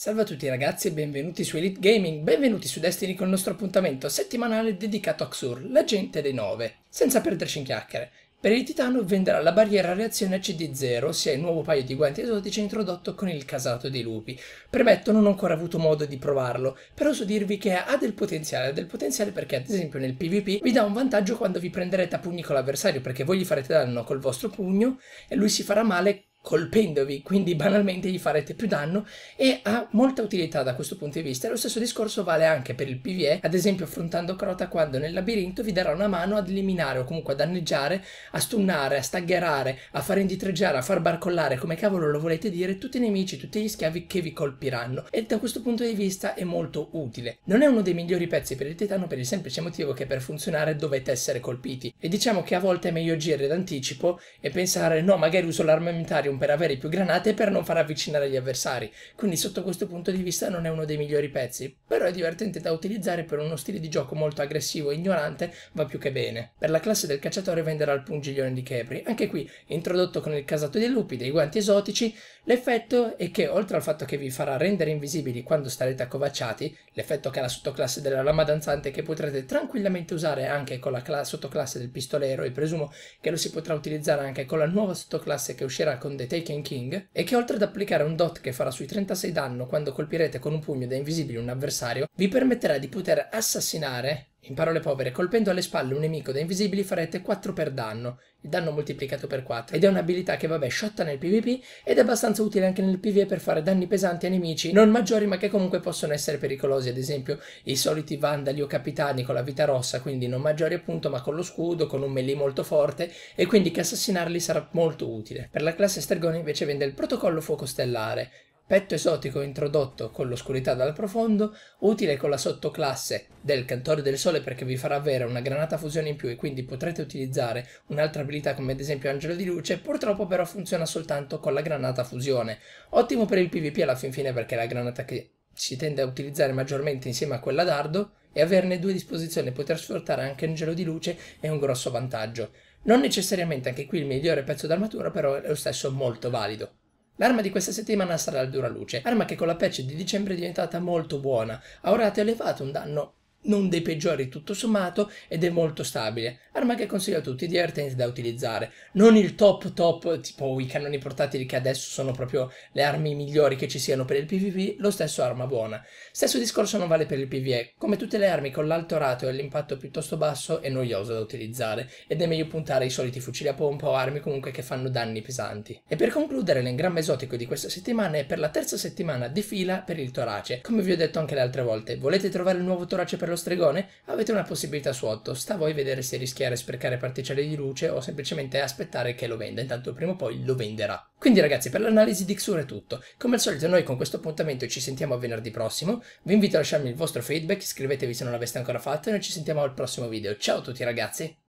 Salve a tutti ragazzi e benvenuti su Elite Gaming, benvenuti su Destiny con il nostro appuntamento settimanale dedicato a Xur, la gente dei 9. Senza perderci in chiacchiere, per il Titano venderà la barriera reazione CD0, ossia il nuovo paio di guanti esotici introdotto con il casato dei lupi. Premetto, non ho ancora avuto modo di provarlo, però so dirvi che ha del potenziale, ha del potenziale perché ad esempio nel PvP vi dà un vantaggio quando vi prenderete a pugni con l'avversario, perché voi gli farete danno col vostro pugno e lui si farà male colpendovi, quindi banalmente gli farete più danno e ha molta utilità da questo punto di vista. lo stesso discorso vale anche per il PvE, ad esempio affrontando Crota quando nel labirinto vi darà una mano ad eliminare o comunque a danneggiare, a stunnare, a staggerare, a far indietreggiare, a far barcollare, come cavolo lo volete dire, tutti i nemici, tutti gli schiavi che vi colpiranno e da questo punto di vista è molto utile. Non è uno dei migliori pezzi per il titano per il semplice motivo che per funzionare dovete essere colpiti e diciamo che a volte è meglio agire d'anticipo e pensare no magari uso l'armamentario un per avere più granate e per non far avvicinare gli avversari, quindi sotto questo punto di vista non è uno dei migliori pezzi, però è divertente da utilizzare per uno stile di gioco molto aggressivo e ignorante va più che bene. Per la classe del cacciatore venderà il pungiglione di Capri, anche qui introdotto con il casato dei lupi, dei guanti esotici, l'effetto è che oltre al fatto che vi farà rendere invisibili quando starete accovacciati, l'effetto che ha la sottoclasse della lama danzante che potrete tranquillamente usare anche con la sottoclasse del pistolero e presumo che lo si potrà utilizzare anche con la nuova sottoclasse che uscirà con The Taken King e che oltre ad applicare un dot che farà sui 36 danno quando colpirete con un pugno da invisibile un avversario, vi permetterà di poter assassinare in parole povere, colpendo alle spalle un nemico da invisibili farete 4 per danno, il danno moltiplicato per 4, ed è un'abilità che vabbè sciotta nel PvP ed è abbastanza utile anche nel PvE per fare danni pesanti a nemici non maggiori ma che comunque possono essere pericolosi, ad esempio i soliti vandali o capitani con la vita rossa, quindi non maggiori appunto ma con lo scudo, con un melee molto forte e quindi che assassinarli sarà molto utile. Per la classe stregone invece vende il protocollo fuoco stellare, petto esotico introdotto con l'oscurità dal profondo, utile con la sottoclasse del Cantore del Sole perché vi farà avere una granata fusione in più e quindi potrete utilizzare un'altra abilità come ad esempio Angelo di Luce, purtroppo però funziona soltanto con la granata fusione. Ottimo per il PvP alla fin fine perché è la granata che si tende a utilizzare maggiormente insieme a quella dardo e averne due a disposizione e poter sfruttare anche Angelo di Luce è un grosso vantaggio. Non necessariamente anche qui il migliore pezzo d'armatura, però è lo stesso molto valido. L'arma di questa settimana sarà il Duraluce, arma che con la patch di dicembre è diventata molto buona, Ora ti ha ora elevato un danno non dei peggiori tutto sommato ed è molto stabile. Arma che consiglio a tutti, divertente da utilizzare. Non il top top, tipo i cannoni portatili che adesso sono proprio le armi migliori che ci siano per il PvP, lo stesso arma buona. Stesso discorso non vale per il PvE, come tutte le armi con l'alto rato e l'impatto piuttosto basso è noioso da utilizzare ed è meglio puntare ai soliti fucili a pompa o armi comunque che fanno danni pesanti. E per concludere l'engramma esotico di questa settimana è per la terza settimana di fila per il torace. Come vi ho detto anche le altre volte, volete trovare il nuovo torace per per lo stregone, avete una possibilità su 8. Sta a voi vedere se rischiare sprecare particelle di luce o semplicemente aspettare che lo venda, intanto prima o poi lo venderà. Quindi ragazzi, per l'analisi di Xur è tutto. Come al solito noi con questo appuntamento ci sentiamo a venerdì prossimo. Vi invito a lasciarmi il vostro feedback, iscrivetevi se non l'aveste ancora fatto e noi ci sentiamo al prossimo video. Ciao a tutti ragazzi!